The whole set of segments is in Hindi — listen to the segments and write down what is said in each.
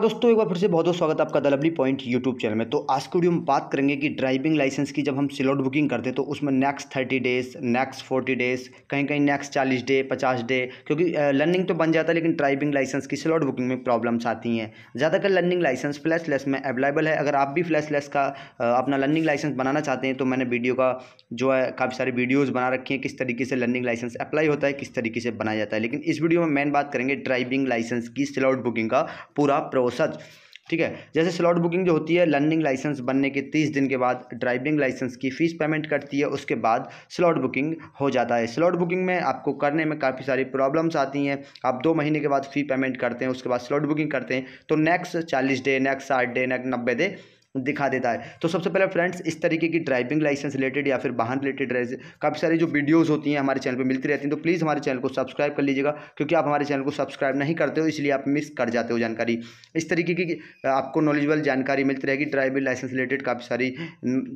दोस्तों एक बार फिर से बहुत बहुत स्वागत है आपका दलबली पॉइंट यूट्यूब चैनल में तो आज की वीडियो में बात करेंगे कि ड्राइविंग लाइसेंस की जब हम स्लॉट बुकिंग करते हैं तो उसमें next thirty days next forty days कहीं कहीं नेक्स्ट चालीस डे पचास डे क्योंकि लर्निंग तो बन जाता है लेकिन ड्राइविंग लाइसेंस की स्लॉट बुकिंग में प्रॉब्लम्स आती हैं ज़्यादातर लर्निंग लाइसेंस लेस में अवेलेबल है अगर आप भी फ्लैशलेस का अपना लर्निंग लाइसेंस बनाना चाहते हैं तो मैंने वीडियो का जो है काफ़ी सारी वीडियोज़ बना रखी हैं किस तरीके से लर्निंग लाइसेंस अप्लाई होता है किस तरीके से बनाया जाता है लेकिन इस वीडियो में मेन बात करेंगे ड्राइविंग लाइसेंस की स्लॉट बुकिंग का पूरा प्रोसेस प्रोसेस ठीक है जैसे स्लॉट बुकिंग जो होती है लर्निंग लाइसेंस बनने के तीस दिन के बाद ड्राइविंग लाइसेंस की फ़ीस पेमेंट करती है उसके बाद स्लॉट बुकिंग हो जाता है स्लॉट बुकिंग में आपको करने में काफ़ी सारी प्रॉब्लम्स आती हैं आप दो महीने के बाद फ़ी पेमेंट करते हैं उसके बाद स्लॉट बुकिंग करते हैं तो नेक्स्ट चालीस डे नेक्स्ट साठ डे नेक्स्ट नब्बे डे दिखा देता है तो सबसे पहले फ्रेंड्स इस तरीके की ड्राइविंग लाइसेंस रिलेटेड या फिर वाहन रिलेटेड काफ़ी सारी जो वीडियोज़ होती हैं हमारे चैनल पर मिलती रहती हैं तो प्लीज़ हमारे चैनल को सब्सक्राइब कर लीजिएगा क्योंकि आप हमारे चैनल को सब्सक्राइब नहीं करते हो इसलिए आप मिस कर जाते हो जानकारी इस तरीके की आपको नॉलेजबल जानकारी मिलती रहेगी ड्राइविंग लाइसेंस रिलेटेड काफ़ी सारी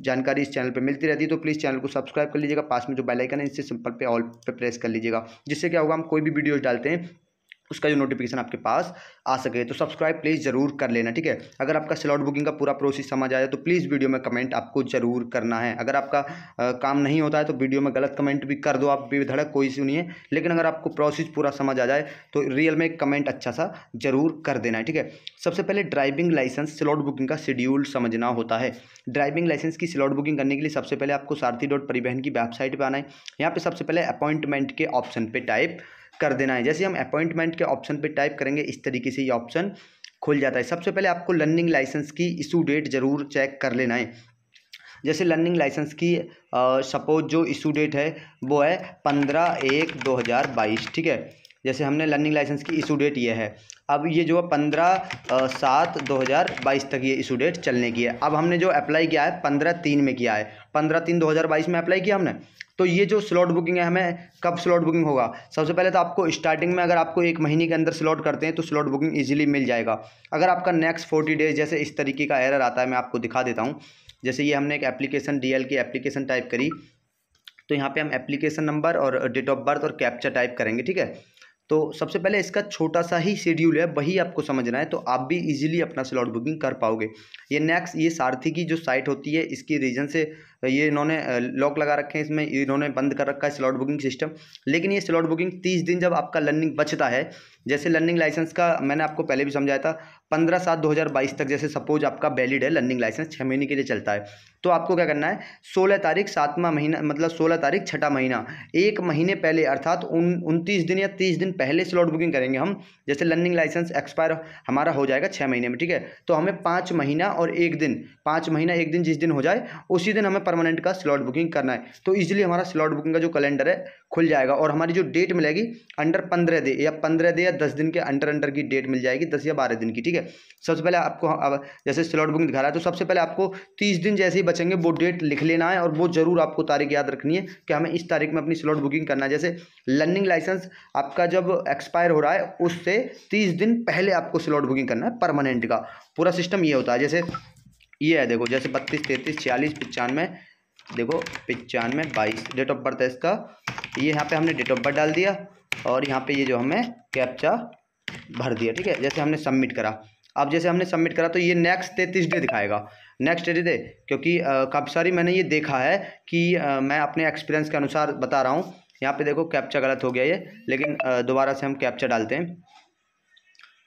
जानकारी इस चैनल पर मिलती रहती है तो प्लीज़ चैनल को सब्सक्राइब कर लीजिएगा पास में जो बेलाइकन है इससे सिंपल पे ऑल पर प्रेस कर लीजिएगा जिससे क्या होगा हम कोई भी वीडियोज़ डालते हैं उसका जो नोटिफिकेशन आपके पास आ सके तो सब्सक्राइब प्लीज़ ज़रूर कर लेना ठीक है अगर आपका स्लॉट बुकिंग का पूरा प्रोसेस समझ आया तो प्लीज़ वीडियो में कमेंट आपको ज़रूर करना है अगर आपका आ, काम नहीं होता है तो वीडियो में गलत कमेंट भी कर दो आप बेधड़क कोई सी नहीं है लेकिन अगर आपको प्रोसेस पूरा समझ आ जाए तो रियल में कमेंट अच्छा सा ज़रूर कर देना है ठीक है सबसे पहले ड्राइविंग लाइसेंस स्लॉट बुकिंग का शेड्यूल समझना होता है ड्राइविंग लाइसेंस की स्लॉट बुकिंग करने के लिए सबसे पहले आपको सारथी डॉट परिवहन की वेबसाइट पर आना है यहाँ पर सबसे पहले अपॉइंटमेंट के ऑप्शन पर टाइप कर देना है जैसे हम अपॉइंटमेंट के ऑप्शन पे टाइप करेंगे इस तरीके से ये ऑप्शन खुल जाता है सबसे पहले आपको लर्निंग लाइसेंस की इशू डेट ज़रूर चेक कर लेना है जैसे लर्निंग लाइसेंस की सपोज जो इशू डेट है वो है पंद्रह एक दो हज़ार बाईस ठीक है जैसे हमने लर्निंग लाइसेंस की इशू डेट ये है अब ये जो है पंद्रह सात दो हज़ार बाईस तक ये इशू डेट चलने की है अब हमने जो अप्लाई किया है पंद्रह तीन में किया है पंद्रह तीन दो हज़ार बाईस में अप्लाई किया हमने तो ये जो स्लॉट बुकिंग है हमें कब स्लॉट बुकिंग होगा सबसे पहले तो आपको स्टार्टिंग में अगर आपको एक महीने के अंदर स्लॉट करते हैं तो स्लॉट बुकिंग ईजिली मिल जाएगा अगर आपका नेक्स्ट फोर्टी डेज जैसे इस तरीके का एरर आता है मैं आपको दिखा देता हूँ जैसे ये हमने एक एप्लीकेशन डी की एप्लीकेशन टाइप करी तो यहाँ पे हम एप्लीकेशन नंबर और डेट ऑफ बर्थ और कैप्चर टाइप करेंगे ठीक है तो सबसे पहले इसका छोटा सा ही शेड्यूल है वही आपको समझना है तो आप भी इजीली अपना स्लॉट बुकिंग कर पाओगे ये नेक्स्ट ये सारथी की जो साइट होती है इसकी रीजन से तो ये इन्होंने लॉक लगा रखे हैं इसमें इन्होंने बंद कर रखा है स्लॉट बुकिंग सिस्टम लेकिन ये स्लॉट बुकिंग तीस दिन जब आपका लर्निंग बचता है जैसे लर्निंग लाइसेंस का मैंने आपको पहले भी समझाया था पंद्रह सात दो हज़ार बाईस तक जैसे सपोज आपका वैलिड है लर्निंग लाइसेंस छः महीने के लिए चलता है तो आपको क्या करना है सोलह तारीख सातवां महीना मतलब सोलह तारीख छठा महीना एक महीने पहले अर्थात उन उनतीस दिन या तीस दिन पहले स्लॉट बुकिंग करेंगे हम जैसे लर्निंग लाइसेंस एक्सपायर हमारा हो जाएगा छः महीने में ठीक है तो हमें पाँच महीना और एक दिन पाँच महीना एक दिन जिस दिन हो जाए उसी दिन हमें परमानेंट का स्लॉट बुकिंग करना है तो इजीली हमारा स्लॉट बुकिंग का जो कैलेंडर है खुल जाएगा और हमारी जो डेट मिलेगी अंडर पंद्रह डे या पंद्रह डे या दस दिन के अंडर अंडर की डेट मिल जाएगी दस या बारह दिन की ठीक है सबसे पहले आपको हाँ, अब जैसे स्लॉट बुकिंग दिखा रहा है तो सबसे पहले आपको तीस दिन जैसे ही बचेंगे वो डेट लिख लेना है और वो जरूर आपको तारीख याद रखनी है कि हमें इस तारीख में अपनी स्लॉट बुकिंग करना है जैसे लर्निंग लाइसेंस आपका जब एक्सपायर हो रहा है उससे तीस दिन पहले आपको स्लॉट बुकिंग करना है परमानेंट का पूरा सिस्टम ये होता है जैसे ये है देखो जैसे बत्तीस तैंतीस छियालीस पचानवे देखो पचानवे बाईस डेट ऑफ बर्थ है इसका ये यहाँ पे हमने डेट ऑफ बर्थ डाल दिया और यहाँ पे ये जो हमें कैप्चा भर दिया ठीक है जैसे हमने सबमिट करा अब जैसे हमने सबमिट करा तो ये नेक्स्ट तैंतीस डे दिखाएगा नेक्स्ट डे दे क्योंकि काफ़ी सारी मैंने ये देखा है कि आ, मैं अपने एक्सपीरियंस के अनुसार बता रहा हूँ यहाँ पे देखो कैप्चा गलत हो गया ये लेकिन दोबारा से हम कैप्चा डालते हैं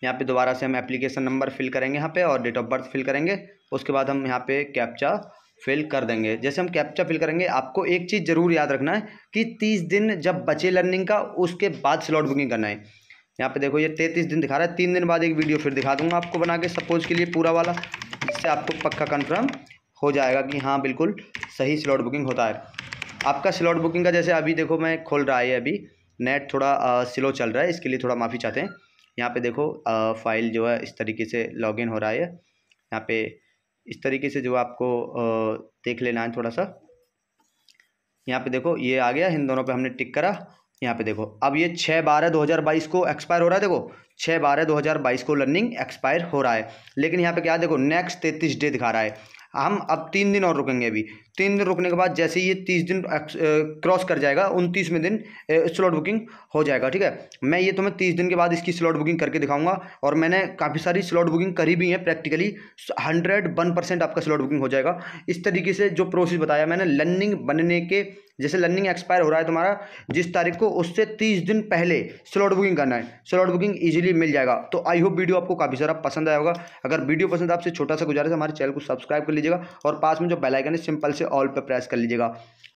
यहाँ पे दोबारा से हम एप्लीकेशन नंबर फिल करेंगे यहाँ पे और डेट ऑफ बर्थ फिल करेंगे उसके बाद हम यहाँ पे कैप्चा फिल कर देंगे जैसे हम कैप्चा फिल करेंगे आपको एक चीज़ ज़रूर याद रखना है कि तीस दिन जब बचे लर्निंग का उसके बाद स्लॉट बुकिंग करना है यहाँ पे देखो ये तैंतीस दिन दिखा रहा है तीन दिन बाद एक वीडियो फिर दिखा दूंगा आपको बना के सपोज के लिए पूरा वाला जिससे आपको पक्का कन्फर्म हो जाएगा कि हाँ बिल्कुल सही स्लॉट बुकिंग होता है आपका स्लॉट बुकिंग का जैसे अभी देखो मैं खोल रहा है अभी नेट थोड़ा स्लो चल रहा है इसके लिए थोड़ा माफ़ी चाहते हैं यहाँ पे देखो फाइल जो है इस तरीके से लॉगिन हो रहा है यहाँ पे इस तरीके से जो आपको देख लेना है थोड़ा सा यहाँ पे देखो ये आ गया इन दोनों पे हमने टिक करा यहाँ पे देखो अब ये छः बारह दो हज़ार बाईस को एक्सपायर हो रहा है देखो छः बारह दो हज़ार बाईस को लर्निंग एक्सपायर हो रहा है लेकिन यहाँ पे क्या देखो नेक्स्ट तैतीस डे दिखा रहा है हम अब तीन दिन और रुकेंगे अभी तीन दिन रुकने के बाद जैसे ये तीस दिन क्रॉस कर जाएगा उनतीसवें दिन स्लॉट बुकिंग हो जाएगा ठीक है मैं ये तुम्हें तीस दिन के बाद इसकी स्लॉट बुकिंग करके दिखाऊंगा और मैंने काफ़ी सारी स्लॉट बुकिंग करी भी है प्रैक्टिकली हंड्रेड वन परसेंट आपका स्लॉट बुकिंग हो जाएगा इस तरीके से जो प्रोसेस बताया मैंने लर्निंग बनने के जैसे लर्निंग एक्सपायर हो रहा है तुम्हारा जिस तारीख को उससे तीस दिन पहले स्लॉट बुकिंग करना है स्लॉट बुकिंग ईजिली मिल जाएगा तो आई होप वीडियो आपको काफ़ी सारा पसंद आया होगा अगर वीडियो पसंद आपसे छोटा सा गुजारिश हमारे चैनल को सब्सक्राइब कर लीजिएगा और पास में जो बेलाइकन है सिंपल से ऑल पर प्रेस कर लीजिएगा